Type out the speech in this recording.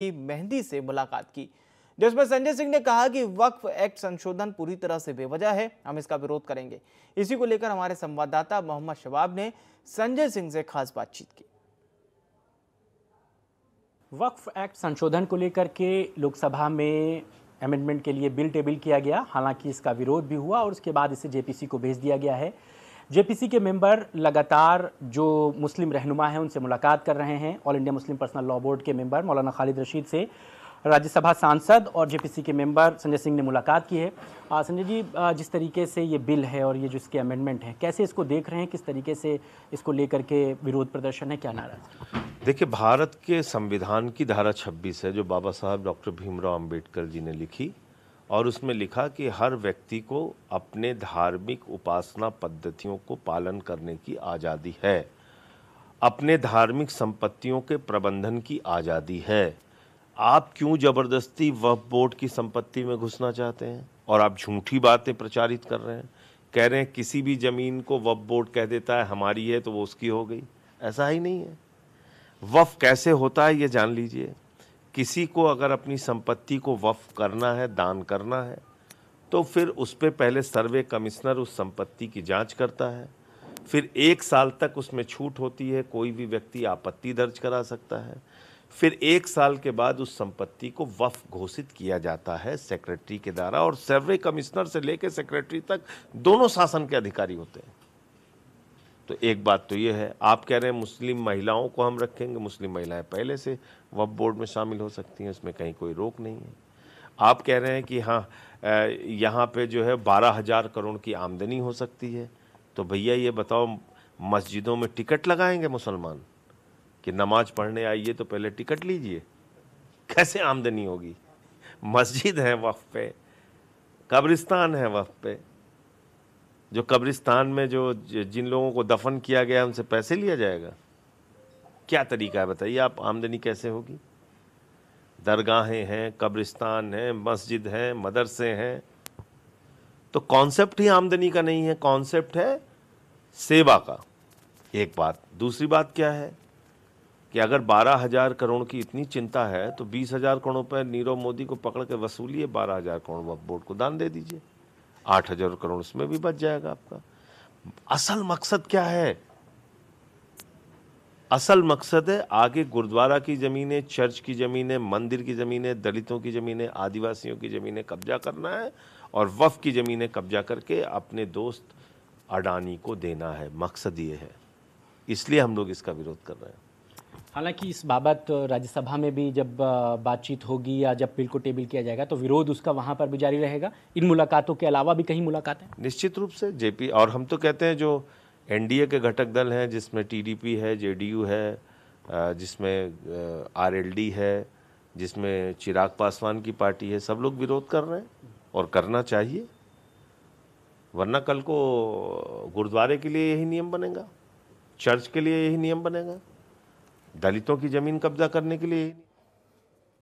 की मेहंदी से मुलाकात की जिसमें संजय सिंह ने कहा कि वक्फ एक्ट संशोधन पूरी तरह से बेवजह है हम इसका विरोध करेंगे इसी को लेकर हमारे संवाददाता मोहम्मद शबाब ने संजय सिंह से खास बातचीत की वक्फ एक्ट संशोधन को लेकर के लोकसभा में अमेंडमेंट के लिए बिल टेबल किया गया हालांकि इसका विरोध भी हुआ और उसके बाद इसे जेपीसी को भेज दिया गया है जेपीसी के मेंबर लगातार जो मुस्लिम रहनुमा हैं उनसे मुलाकात कर रहे हैं All India Muslim Personal Law Board के मेंबर मौलाना खालिद रशीद से राज्यसभा सांसद और जेपीसी के मेंबर संजय सिंह ने मुलाकात की है संजय जी जिस तरीके से ये बिल है और ये जो इसके अमेंडमेंट है कैसे इसको देख रहे हैं किस तरीके से इसको लेकर के विरोध प्रदर्शन है क्या नाराज देखिए भारत के संविधान की धारा 26 है जो बाबा साहब डॉक्टर भीमराव अंबेडकर जी ने लिखी और उसमें लिखा कि हर व्यक्ति को अपने धार्मिक उपासना पद्धतियों को पालन करने की आज़ादी है अपने धार्मिक संपत्तियों के प्रबंधन की आज़ादी है आप क्यों ज़बरदस्ती वफ बोर्ड की संपत्ति में घुसना चाहते हैं और आप झूठी बातें प्रचारित कर रहे हैं कह रहे हैं किसी भी ज़मीन को वफ बोर्ड कह देता है हमारी है तो वो उसकी हो गई ऐसा ही नहीं है वफ कैसे होता है ये जान लीजिए किसी को अगर अपनी संपत्ति को वफ़ करना है दान करना है तो फिर उस पर पहले सर्वे कमिश्नर उस संपत्ति की जांच करता है फिर एक साल तक उसमें छूट होती है कोई भी व्यक्ति आपत्ति दर्ज करा सकता है फिर एक साल के बाद उस संपत्ति को वफ घोषित किया जाता है सेक्रेटरी के द्वारा और सर्वे कमिश्नर से लेकर सेक्रेटरी तक दोनों शासन के अधिकारी होते हैं तो एक बात तो ये है आप कह रहे हैं मुस्लिम महिलाओं को हम रखेंगे मुस्लिम महिलाएं पहले से वफ बोर्ड में शामिल हो सकती हैं उसमें कहीं कोई रोक नहीं है आप कह रहे हैं कि हाँ यहाँ पे जो है बारह हज़ार करोड़ की आमदनी हो सकती है तो भैया ये बताओ मस्जिदों में टिकट लगाएंगे मुसलमान कि नमाज पढ़ने आइए तो पहले टिकट लीजिए कैसे आमदनी होगी मस्जिद है वफ पे कब्रिस्तान है वफ पे जो कब्रिस्तान में जो जिन लोगों को दफन किया गया उनसे पैसे लिया जाएगा क्या तरीका है बताइए आप आमदनी कैसे होगी दरगाहें हैं कब्रिस्तान हैं मस्जिद हैं मदरसे हैं तो कॉन्सेप्ट ही आमदनी का नहीं है कॉन्सेप्ट है सेवा का एक बात दूसरी बात क्या है कि अगर बारह हज़ार करोड़ की इतनी चिंता है तो बीस हज़ार करोड़ पर नीरव मोदी को पकड़ के वसूलिए बारह हज़ार करोड़ वक्त बोर्ड को दान दे दीजिए आठ हजार करोड़ उसमें भी बच जाएगा आपका असल मकसद क्या है असल मकसद है आगे गुरुद्वारा की ज़मीनें चर्च की ज़मीनें मंदिर की ज़मीनें दलितों की ज़मीनें आदिवासियों की ज़मीनें कब्जा करना है और वफ़ की ज़मीनें कब्जा करके अपने दोस्त अडानी को देना है मकसद ये है इसलिए हम लोग इसका विरोध कर रहे हैं हालांकि इस बाबत राज्यसभा में भी जब बातचीत होगी या जब बिल को टेबल किया जाएगा तो विरोध उसका वहां पर भी जारी रहेगा इन मुलाकातों के अलावा भी कहीं मुलाकातें निश्चित रूप से जेपी और हम तो कहते हैं जो एनडीए के घटक दल हैं जिसमें टीडीपी है जेडीयू है जिसमें आरएलडी है जिसमें चिराग पासवान की पार्टी है सब लोग विरोध कर रहे हैं और करना चाहिए वरना कल को गुरुद्वारे के लिए यही नियम बनेगा चर्च के लिए यही नियम बनेगा दलितों की जमीन कब्जा करने के लिए